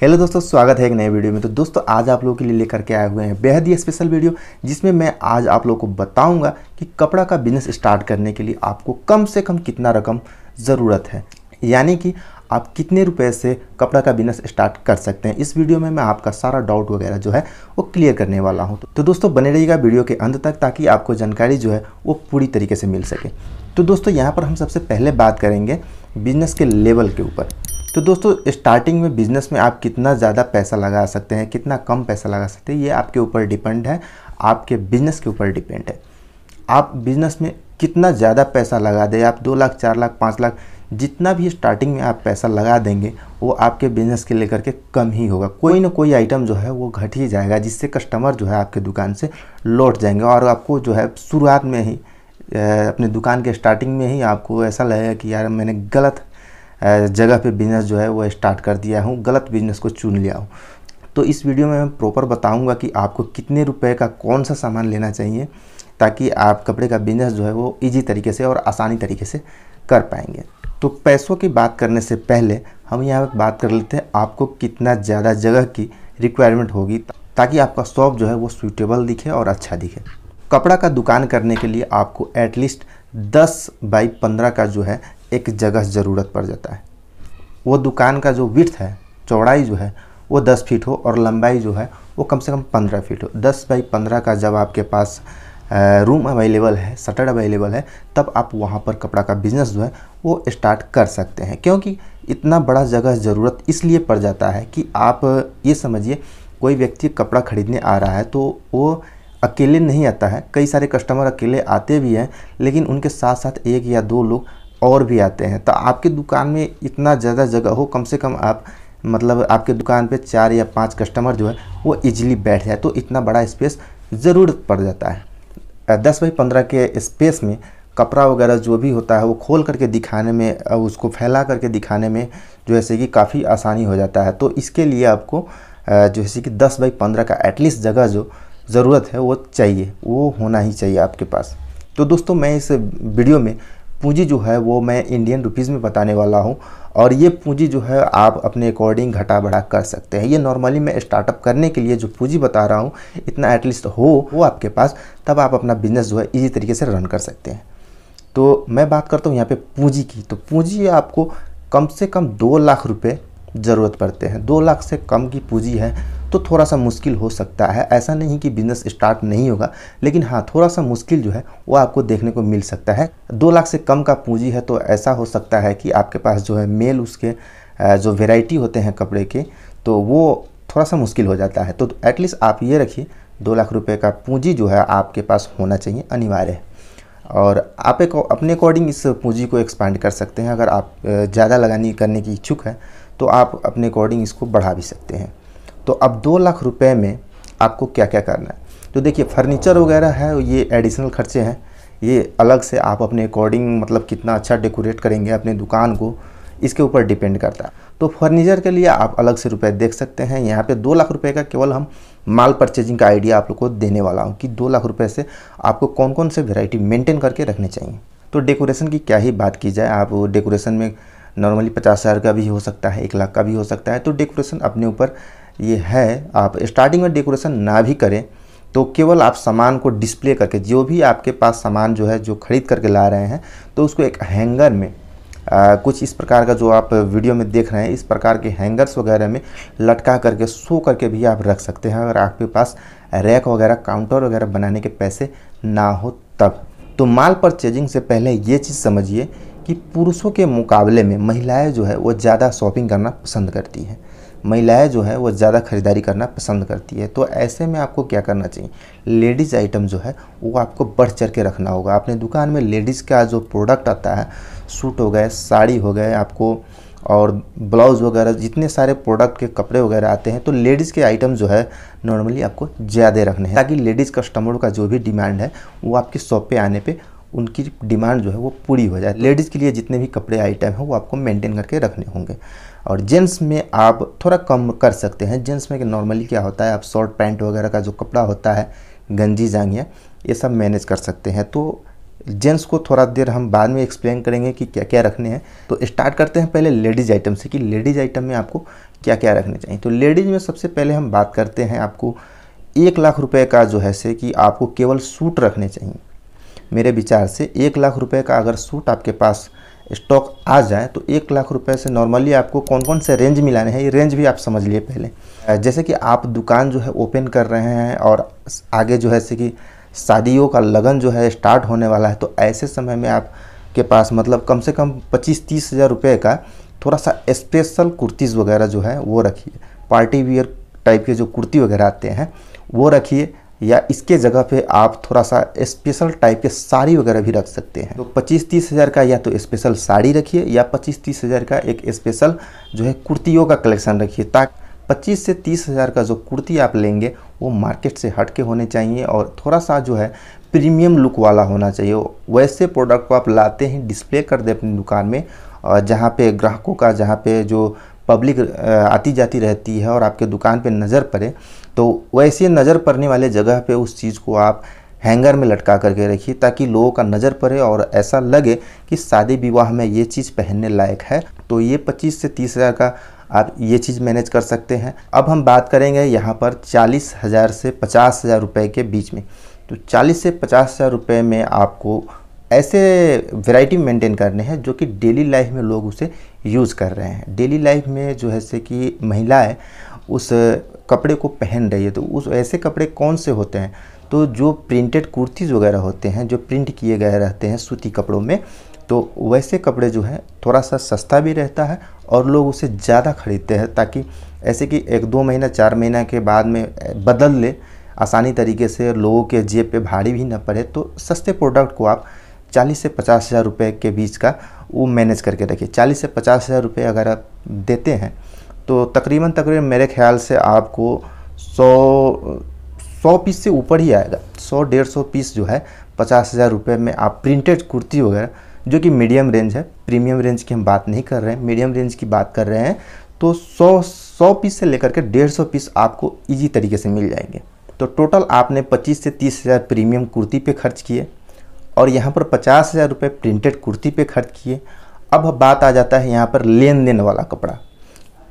hello दोस्तों स्वागत है एक नए वीडियो में तो दोस्तों आज आप लोगों के लिए लेकर के आए हुए हैं बेहद ही स्पेशल वीडियो जिसमें मैं आज आप लोगों को बताऊंगा कि कपड़ा का बिजनेस स्टार्ट करने के लिए आपको कम से कम कितना रकम ज़रूरत है यानी कि आप कितने रुपए से कपड़ा का बिजनेस स्टार्ट कर सकते हैं इस वीडियो में मैं आपका सारा डाउट वगैरह जो है वो क्लियर करने वाला हूँ तो दोस्तों बने रहिएगा वीडियो के अंत तक ताकि आपको जानकारी जो है वो पूरी तरीके से मिल सके तो दोस्तों यहाँ पर हम सबसे पहले बात करेंगे बिजनेस के लेवल के ऊपर तो दोस्तों स्टार्टिंग में बिज़नेस में आप कितना ज़्यादा पैसा लगा सकते हैं कितना कम पैसा लगा सकते हैं ये आपके ऊपर डिपेंड है आपके बिज़नेस के ऊपर डिपेंड है आप बिज़नेस में कितना ज़्यादा पैसा लगा दें आप दो लाख चार लाख पाँच लाख जितना भी स्टार्टिंग में आप पैसा लगा देंगे वो आपके बिज़नेस के लेकर के कम ही होगा कोई ना कोई आइटम जो है वो घट ही जाएगा जिससे कस्टमर जो है आपके दुकान से लौट जाएंगे और आपको जो है शुरुआत में ही अपने दुकान के स्टार्टिंग में ही आपको ऐसा लगेगा कि यार मैंने गलत जगह पे बिज़नेस जो है वो स्टार्ट कर दिया हूँ गलत बिज़नेस को चुन लिया हूँ तो इस वीडियो में मैं प्रॉपर बताऊँगा कि आपको कितने रुपए का कौन सा सामान लेना चाहिए ताकि आप कपड़े का बिज़नेस जो है वो ईजी तरीके से और आसानी तरीके से कर पाएंगे तो पैसों की बात करने से पहले हम यहाँ पर बात कर लेते हैं आपको कितना ज़्यादा जगह की रिक्वायरमेंट होगी ताकि आपका शॉप जो है वो सूटेबल दिखे और अच्छा दिखे कपड़ा का दुकान करने के लिए आपको एटलीस्ट 10 बाई 15 का जो है एक जगह ज़रूरत पड़ जाता है वो दुकान का जो विथ है चौड़ाई जो है वो दस फीट हो और लंबाई जो है वो कम से कम पंद्रह फीट हो दस बाई पंद्रह का जब आपके पास रूम अवेलेबल है सटर अवेलेबल है तब आप वहाँ पर कपड़ा का बिज़नेस जो है वो स्टार्ट कर सकते हैं क्योंकि इतना बड़ा जगह ज़रूरत इसलिए पड़ जाता है कि आप ये समझिए कोई व्यक्ति कपड़ा ख़रीदने आ रहा है तो वो अकेले नहीं आता है कई सारे कस्टमर अकेले आते भी हैं लेकिन उनके साथ साथ एक या दो लोग और भी आते हैं तो आपकी दुकान में इतना ज़्यादा जगह हो कम से कम आप मतलब आपके दुकान पे चार या पांच कस्टमर जो है वो इजीली बैठ जाए तो इतना बड़ा स्पेस ज़रूरत पड़ जाता है दस बाई पंद्रह के स्पेस में कपड़ा वगैरह जो भी होता है वो खोल करके दिखाने में उसको फैला करके दिखाने में जो है कि काफ़ी आसानी हो जाता है तो इसके लिए आपको जो है कि दस बाई पंद्रह का एटलीस्ट जगह जो ज़रूरत है वो चाहिए वो होना ही चाहिए आपके पास तो दोस्तों मैं इस वीडियो में पूंजी जो है वो मैं इंडियन रुपीज़ में बताने वाला हूँ और ये पूंजी जो है आप अपने अकॉर्डिंग घटा बढ़ा कर सकते हैं ये नॉर्मली मैं स्टार्टअप करने के लिए जो पूंजी बता रहा हूँ इतना एटलीस्ट हो वो आपके पास तब आप अपना बिजनेस जो है इजी तरीके से रन कर सकते हैं तो मैं बात करता हूँ यहाँ पे पूंजी की तो पूंजी आपको कम से कम दो लाख रुपये ज़रूरत पड़ते हैं दो लाख से कम की पूँजी है तो थोड़ा सा मुश्किल हो सकता है ऐसा नहीं कि बिजनेस स्टार्ट नहीं होगा लेकिन हाँ थोड़ा सा मुश्किल जो है वो आपको देखने को मिल सकता है दो लाख से कम का पूंजी है तो ऐसा हो सकता है कि आपके पास जो है मेल उसके जो वेराइटी होते हैं कपड़े के तो वो थोड़ा सा मुश्किल हो जाता है तो एटलीस्ट आप ये रखिए दो लाख रुपये का पूँजी जो है आपके पास होना चाहिए अनिवार्य है और आप एक अपने अकॉर्डिंग इस पूंजी को एक्सपांड कर सकते हैं अगर आप ज़्यादा लगाने करने की इच्छुक हैं तो आप अपने अकॉर्डिंग इसको बढ़ा भी सकते हैं तो अब दो लाख रुपये में आपको क्या क्या करना है तो देखिए फर्नीचर वगैरह है ये एडिशनल खर्चे हैं ये अलग से आप अपने अकॉर्डिंग मतलब कितना अच्छा डेकोरेट करेंगे अपने दुकान को इसके ऊपर डिपेंड करता है तो फर्नीचर के लिए आप अलग से रुपए देख सकते हैं यहाँ पे दो लाख रुपए का केवल हम माल परचेजिंग का आइडिया आप लोग को देने वाला हूँ कि दो लाख रुपए से आपको कौन कौन से वेराइटी मेंटेन करके रखने चाहिए तो डेकोरेशन की क्या ही बात की जाए आप डेकोरेशन में नॉर्मली पचास हज़ार का भी हो सकता है एक लाख का भी हो सकता है तो डेकोरेशन अपने ऊपर ये है आप स्टार्टिंग में डेकोरेशन ना भी करें तो केवल आप सामान को डिस्प्ले करके जो भी आपके पास सामान जो है जो खरीद करके ला रहे हैं तो उसको एक हैंगर में आ, कुछ इस प्रकार का जो आप वीडियो में देख रहे हैं इस प्रकार के हैंगर्स वगैरह में लटका करके सो करके भी आप रख सकते हैं अगर आपके पास रैक वगैरह काउंटर वगैरह बनाने के पैसे ना हो तब तो माल परचेजिंग से पहले ये चीज़ समझिए कि पुरुषों के मुकाबले में महिलाएं जो है वो ज़्यादा शॉपिंग करना पसंद करती हैं महिलाएं जो है वो ज़्यादा खरीदारी करना पसंद करती है तो ऐसे में आपको क्या करना चाहिए लेडीज़ आइटम जो है वो आपको बढ़ चढ़ के रखना होगा अपने दुकान में लेडीज़ का जो प्रोडक्ट आता है सूट हो गए साड़ी हो गए आपको और ब्लाउज़ वगैरह जितने सारे प्रोडक्ट के कपड़े वगैरह आते हैं तो लेडीज़ के आइटम जो है नॉर्मली आपको ज़्यादा रखने हैं ताकि लेडीज़ कस्टमरों का जो भी डिमांड है वो आपकी शॉप पे आने पे उनकी डिमांड जो है वो पूरी हो जाए लेडीज़ के लिए जितने भी कपड़े आइटम हैं वो आपको मेंटेन करके रखने होंगे और जेंट्स में आप थोड़ा कम कर सकते हैं जेंट्स में नॉर्मली क्या होता है आप शॉर्ट पैंट वगैरह का जो कपड़ा होता है गंजी जांगिया ये सब मैनेज कर सकते हैं तो जेंट्स को थोड़ा देर हम बाद में एक्सप्लेन करेंगे कि क्या क्या रखने हैं तो स्टार्ट करते हैं पहले लेडीज आइटम से कि लेडीज आइटम में आपको क्या क्या रखने चाहिए तो लेडीज में सबसे पहले हम बात करते हैं आपको एक लाख रुपए का जो है से कि आपको केवल सूट रखने चाहिए मेरे विचार से एक लाख रुपए का अगर सूट आपके पास स्टॉक आ जाए तो एक लाख रुपए से नॉर्मली आपको कौन कौन से रेंज मिलाने हैं ये रेंज भी आप समझ लिए पहले जैसे कि आप दुकान जो है ओपन कर रहे हैं और आगे जो है जैसे कि शादियों का लगन जो है स्टार्ट होने वाला है तो ऐसे समय में आपके पास मतलब कम से कम पच्चीस तीस हज़ार रुपये का थोड़ा सा स्पेशल कुर्तीज़ वगैरह जो है वो रखिए पार्टी वियर टाइप के जो कुर्ती वगैरह आते हैं वो रखिए या इसके जगह पे आप थोड़ा सा स्पेशल टाइप के साड़ी वगैरह भी रख सकते हैं तो पच्चीस तीस हज़ार का या तो स्पेशल साड़ी रखिए या पच्चीस तीस हज़ार का एक स्पेशल जो है कुर्तियों का कलेक्शन रखिए ताकि पच्चीस से तीस हज़ार का जो कुर्ती आप लेंगे वो मार्केट से हट के होने चाहिए और थोड़ा सा जो है प्रीमियम लुक वाला होना चाहिए वैसे प्रोडक्ट को आप लाते हैं डिस्प्ले कर दें अपनी दुकान में जहाँ पर ग्राहकों का जहाँ पे जो पब्लिक आती जाती रहती है और आपके दुकान पर नज़र पड़े तो वैसे नज़र पड़ने वाले जगह पे उस चीज़ को आप हैंगर में लटका करके रखिए ताकि लोगों का नज़र पड़े और ऐसा लगे कि शादी विवाह में ये चीज़ पहनने लायक है तो ये पच्चीस से तीस हज़ार का आप ये चीज़ मैनेज कर सकते हैं अब हम बात करेंगे यहाँ पर चालीस हज़ार से पचास हज़ार रुपये के बीच में तो चालीस से पचास हज़ार रुपये में आपको ऐसे वैरायटी मेंटेन करने हैं जो कि डेली लाइफ में लोग उसे यूज़ कर रहे हैं डेली लाइफ में जो है से कि महिलाएं उस कपड़े को पहन रही है तो उस ऐसे कपड़े कौन से होते हैं तो जो प्रिंटेड कुर्तीज़ वगैरह होते हैं जो प्रिंट किए गए रहते हैं सूती कपड़ों में तो वैसे कपड़े जो हैं थोड़ा सा सस्ता भी रहता है और लोग उसे ज़्यादा ख़रीदते हैं ताकि ऐसे कि एक दो महीना चार महीना के बाद में बदल ले आसानी तरीके से लोगों के जेब पे भारी भी ना पड़े तो सस्ते प्रोडक्ट को आप चालीस से पचास हज़ार रुपये के बीच का वो मैनेज करके रखिए चालीस से पचास हज़ार रुपये अगर आप देते हैं तो तकरीबन तकरीबन मेरे ख्याल से आपको सौ सौ पीस से ऊपर ही आएगा सौ डेढ़ सौ पीस जो है पचास हज़ार रुपये में आप प्रिंटेड कुर्ती वगैरह जो कि मीडियम रेंज है प्रीमियम रेंज की हम बात नहीं कर रहे हैं मीडियम रेंज की बात कर रहे हैं तो सौ सौ पीस से लेकर के डेढ़ सौ पीस आपको ईजी तरीके से मिल जाएंगे तो टोटल आपने पच्चीस से तीस हज़ार प्रीमियम कुर्ती पे खर्च किए और यहाँ पर पचास हज़ार रुपये प्रिंटेड कुर्ती पे खर्च किए अब बात आ जाता है यहाँ पर लेन देन वाला कपड़ा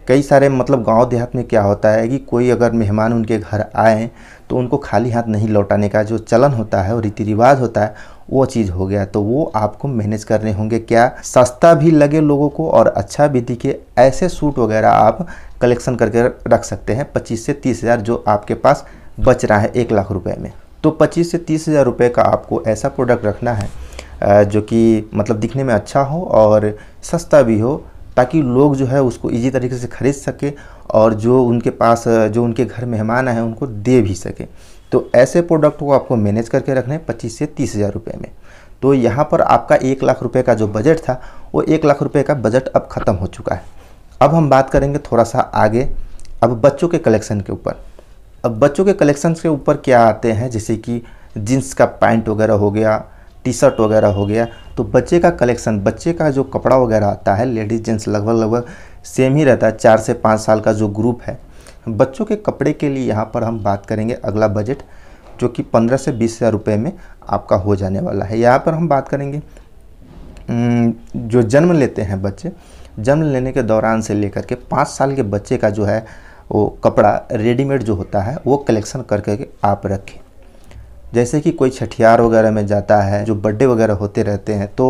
कई सारे मतलब गांव देहात में क्या होता है कि कोई अगर मेहमान उनके घर आए तो उनको खाली हाथ नहीं लौटाने का जो चलन होता है और रीति रिवाज होता है वो चीज़ हो गया तो वो आपको मैनेज करने होंगे क्या सस्ता भी लगे लोगों को और अच्छा भी दिखे ऐसे सूट वगैरह आप कलेक्शन करके रख सकते हैं पच्चीस से तीस हज़ार जो आपके पास बच रहा है एक लाख रुपये में तो पच्चीस से तीस हज़ार रुपये का आपको ऐसा प्रोडक्ट रखना है जो कि मतलब दिखने में अच्छा हो और सस्ता भी हो ताकि लोग जो है उसको इजी तरीके से ख़रीद सके और जो उनके पास जो उनके घर मेहमान आए उनको दे भी सकें तो ऐसे प्रोडक्ट को आपको मैनेज करके रखने हैं पच्चीस से तीस हज़ार रुपये में तो यहाँ पर आपका एक लाख रुपये का जो बजट था वो एक लाख रुपये का बजट अब ख़त्म हो चुका है अब हम बात करेंगे थोड़ा सा आगे अब बच्चों के कलेक्शन के ऊपर अब बच्चों के कलेक्शन के ऊपर क्या आते हैं जैसे कि जीन्स का पैंट वगैरह हो गया टी शर्ट वगैरह हो गया तो बच्चे का कलेक्शन बच्चे का जो कपड़ा वगैरह आता है लेडीज़ जेंट्स लगभग लगभग सेम ही रहता है चार से पाँच साल का जो ग्रुप है बच्चों के कपड़े के लिए यहाँ पर हम बात करेंगे अगला बजट जो कि पंद्रह से बीस हज़ार रुपये में आपका हो जाने वाला है यहाँ पर हम बात करेंगे जो जन्म लेते हैं बच्चे जन्म लेने के दौरान से लेकर के पाँच साल के बच्चे का जो है वो कपड़ा रेडीमेड जो होता है वो कलेक्शन करके आप रखें जैसे कि कोई छठियार वगैरह में जाता है जो बर्थडे वगैरह होते रहते हैं तो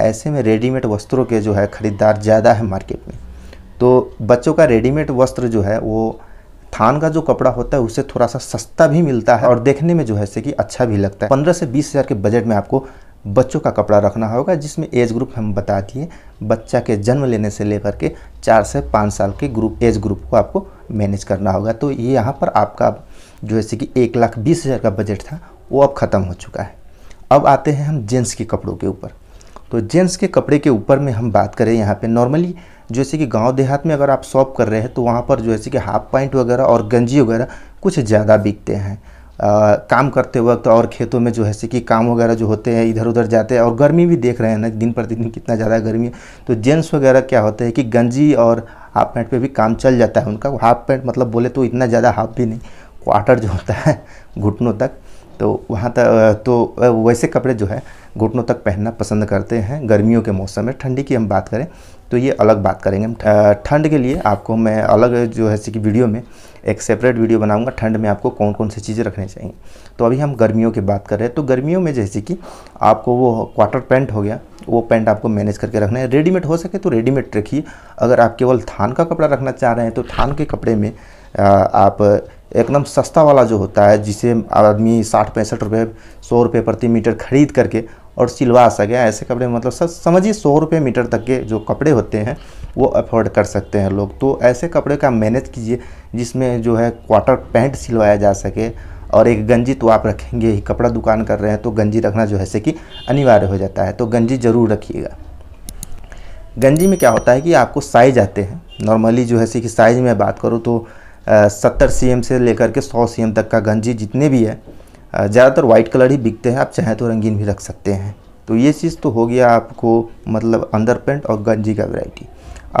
ऐसे में रेडीमेड वस्त्रों के जो है ख़रीदार ज़्यादा है मार्केट में तो बच्चों का रेडीमेड वस्त्र जो है वो थान का जो कपड़ा होता है उससे थोड़ा सा सस्ता भी मिलता है और देखने में जो है से कि अच्छा भी लगता है पंद्रह से बीस हज़ार के बजट में आपको बच्चों का कपड़ा रखना होगा जिसमें एज ग्रुप हम बता दिए बच्चा के जन्म लेने से लेकर के चार से पाँच साल के ग्रुप एज ग्रुप को आपको मैनेज करना होगा तो ये यहाँ पर आपका जो जैसे कि एक लाख बीस हज़ार का बजट था वो अब ख़त्म हो चुका है अब आते हैं हम जेंट्स के कपड़ों के ऊपर तो जेंट्स के कपड़े के ऊपर में हम बात करें यहाँ पे नॉर्मली जैसे कि गांव देहात में अगर आप शॉप कर रहे हैं तो वहाँ पर जैसे कि हाफ पैंट वगैरह और गंजी वगैरह कुछ ज़्यादा बिकते हैं आ, काम करते वक्त और खेतों में जो है से कि काम वगैरह जो होते हैं इधर उधर जाते हैं और गर्मी भी देख रहे हैं ना दिन प्रतिदिन कितना ज़्यादा गर्मी है तो जेंट्स वगैरह क्या होते हैं कि गंजी और हाफ पैंट पे भी काम चल जाता है उनका हाफ पैंट मतलब बोले तो इतना ज़्यादा हाफ भी नहीं क्वार्टर जो होता है घुटनों तक तो वहाँ तक तो वैसे कपड़े जो है घुटनों तक पहनना पसंद करते हैं गर्मियों के मौसम में ठंडी की हम बात करें तो ये अलग बात करेंगे हम ठंड के लिए आपको मैं अलग जो है कि वीडियो में एक सेपरेट वीडियो बनाऊंगा ठंड में आपको कौन कौन सी चीज़ें रखनी चाहिए तो अभी हम गर्मियों की बात कर रहे हैं तो गर्मियों में जैसे कि आपको वो क्वार्टर पैंट हो गया वो पैंट आपको मैनेज करके रखना है रेडीमेड हो सके तो रेडीमेड रखिए अगर आप केवल थान का कपड़ा रखना चाह रहे हैं तो थान के कपड़े में आप एकदम सस्ता वाला जो होता है जिसे आदमी साठ पैंसठ रुपये सौ रुपये प्रति मीटर खरीद करके और सिलवा सके ऐसे कपड़े मतलब सब समझिए सौ रुपये मीटर तक के जो कपड़े होते हैं वो अफोर्ड कर सकते हैं लोग तो ऐसे कपड़े का मैनेज कीजिए जिसमें जो है क्वार्टर पैंट सिलवाया जा सके और एक गंजी तो आप रखेंगे ही कपड़ा दुकान कर रहे हैं तो गंजी रखना जो है से कि अनिवार्य हो जाता है तो गंजी ज़रूर रखिएगा गंजी में क्या होता है कि आपको साइज आते हैं नॉर्मली जो है से कि साइज़ में बात करूँ तो सत्तर सी से लेकर के सौ सी तक का गंजी जितने भी है ज़्यादातर वाइट कलर ही बिकते हैं आप चाहें तो रंगीन भी रख सकते हैं तो ये चीज़ तो हो गया आपको मतलब अंदर पेंट और गंजी का वैरायटी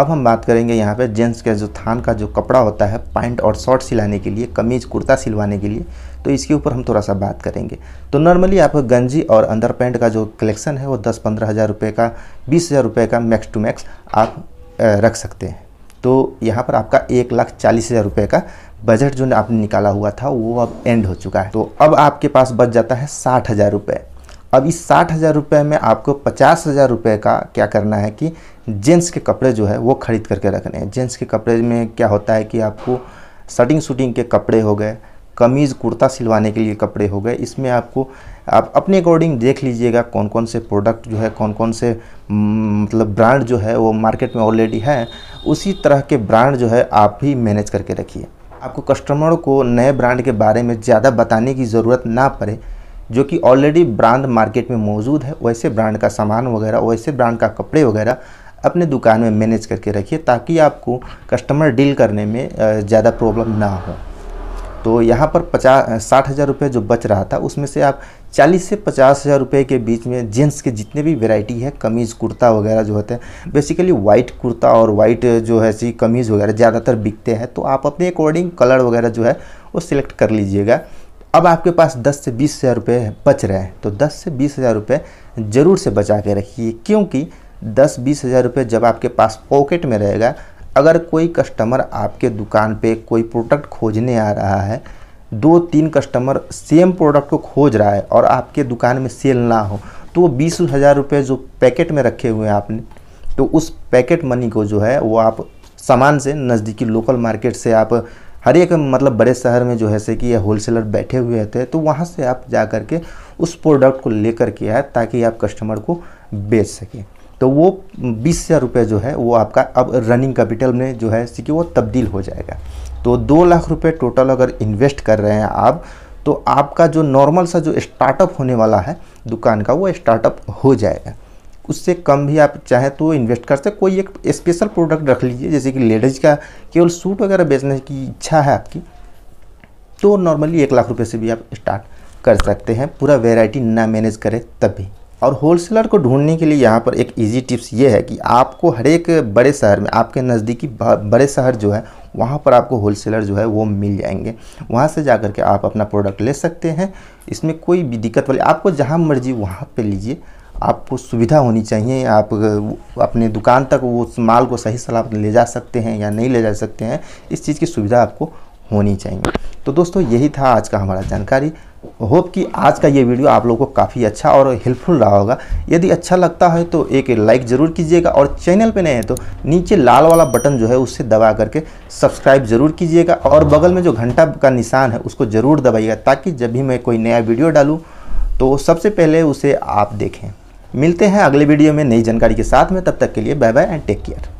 अब हम बात करेंगे यहाँ पे जेंट्स के जो थान का जो कपड़ा होता है पैंट और शॉर्ट सिलाने के लिए कमीज़ कुर्ता सिलवाने के लिए तो इसके ऊपर हम थोड़ा सा बात करेंगे तो नॉर्मली आप गंजी और अंदर पेंट का जो कलेक्शन है वो दस पंद्रह हज़ार रुपये का बीस हज़ार रुपये का मैक्स टू मैक्स आप रख सकते हैं तो यहाँ पर आपका एक लाख चालीस हज़ार रुपये का बजट जो आपने निकाला हुआ था वो अब एंड हो चुका है तो अब आपके पास बच जाता है साठ हज़ार रुपये अब इस साठ हज़ार रुपये में आपको पचास हज़ार रुपये का क्या करना है कि जेंट्स के कपड़े जो है वो ख़रीद करके रखने हैं जेंट्स के कपड़े में क्या होता है कि आपको शटिंग शूटिंग के कपड़े हो गए कमीज़ कुर्ता सिलवाने के लिए कपड़े हो गए इसमें आपको आप अपने अकॉर्डिंग देख लीजिएगा कौन कौन से प्रोडक्ट जो है कौन कौन से मतलब ब्रांड जो है वो मार्केट में ऑलरेडी है उसी तरह के ब्रांड जो है आप भी मैनेज करके रखिए आपको कस्टमर को नए ब्रांड के बारे में ज़्यादा बताने की ज़रूरत ना पड़े जो कि ऑलरेडी ब्रांड मार्केट में मौजूद है वैसे ब्रांड का सामान वगैरह वैसे ब्रांड का कपड़े वगैरह अपने दुकान में मैनेज करके रखिए ताकि आपको कस्टमर डील करने में ज़्यादा प्रॉब्लम ना हो तो यहाँ पर पचास साठ हज़ार रुपये जो बच रहा था उसमें से आप चालीस से पचास हज़ार रुपये के बीच में जेंट्स के जितने भी वेराइटी है कमीज़ कुर्ता वगैरह जो होते हैं बेसिकली वाइट कुर्ता और वाइट जो है सी कमीज़ वगैरह ज़्यादातर बिकते हैं तो आप अपने अकॉर्डिंग कलर वगैरह जो है वो सिलेक्ट कर लीजिएगा अब आपके पास 10 से बीस हज़ार रुपये बच रहे हैं तो 10 से बीस हज़ार रुपये ज़रूर से बचा के रखिए क्योंकि 10 बीस हज़ार रुपये जब आपके पास पॉकेट में रहेगा अगर कोई कस्टमर आपके दुकान पे कोई प्रोडक्ट खोजने आ रहा है दो तीन कस्टमर सेम प्रोडक्ट को खोज रहा है और आपके दुकान में सेल ना हो तो वो बीस हज़ार रुपये जो पैकेट में रखे हुए हैं आपने तो उस पैकेट मनी को जो है वो आप सामान से नज़दीकी लोकल मार्केट से आप हर एक मतलब बड़े शहर में जो है से कि ये होलसेलर बैठे हुए थे हैं तो वहाँ से आप जा कर के उस प्रोडक्ट को ले कर के आए ताकि आप कस्टमर को बेच सकें तो वो बीस हज़ार रुपये जो है वो आपका अब रनिंग कैपिटल में जो है कि वो तब्दील हो जाएगा तो दो लाख रुपये टोटल अगर इन्वेस्ट कर रहे हैं आप तो आपका जो नॉर्मल सा जो स्टार्टअप होने वाला है दुकान का वो स्टार्टअप हो जाएगा उससे कम भी आप चाहे तो इन्वेस्ट कर सकते कोई एक स्पेशल प्रोडक्ट रख लीजिए जैसे कि लेडीज़ का केवल सूट वगैरह बेचने की इच्छा है आपकी तो नॉर्मली एक लाख रुपये से भी आप स्टार्ट कर सकते हैं पूरा वेराइटी ना मैनेज करें तभी और होलसेलर को ढूंढने के लिए यहाँ पर एक इजी टिप्स ये है कि आपको हर एक बड़े शहर में आपके नज़दीकी बड़े शहर जो है वहाँ पर आपको होलसेलर जो है वो मिल जाएंगे वहाँ से जा के आप अपना प्रोडक्ट ले सकते हैं इसमें कोई भी दिक्कत वाली आपको जहाँ मर्जी वहाँ पर लीजिए आपको सुविधा होनी चाहिए आप अपने दुकान तक वो माल को सही सलामत ले जा सकते हैं या नहीं ले जा सकते हैं इस चीज़ की सुविधा आपको होनी चाहिए तो दोस्तों यही था आज का हमारा जानकारी होप कि आज का ये वीडियो आप लोगों को काफ़ी अच्छा और हेल्पफुल रहा होगा यदि अच्छा लगता है तो एक लाइक ज़रूर कीजिएगा और चैनल पे नए हैं तो नीचे लाल वाला बटन जो है उससे दबा करके सब्सक्राइब ज़रूर कीजिएगा और बगल में जो घंटा का निशान है उसको ज़रूर दबाइएगा ताकि जब भी मैं कोई नया वीडियो डालूँ तो सबसे पहले उसे आप देखें मिलते हैं अगले वीडियो में नई जानकारी के साथ में तब तक के लिए bye bye and take care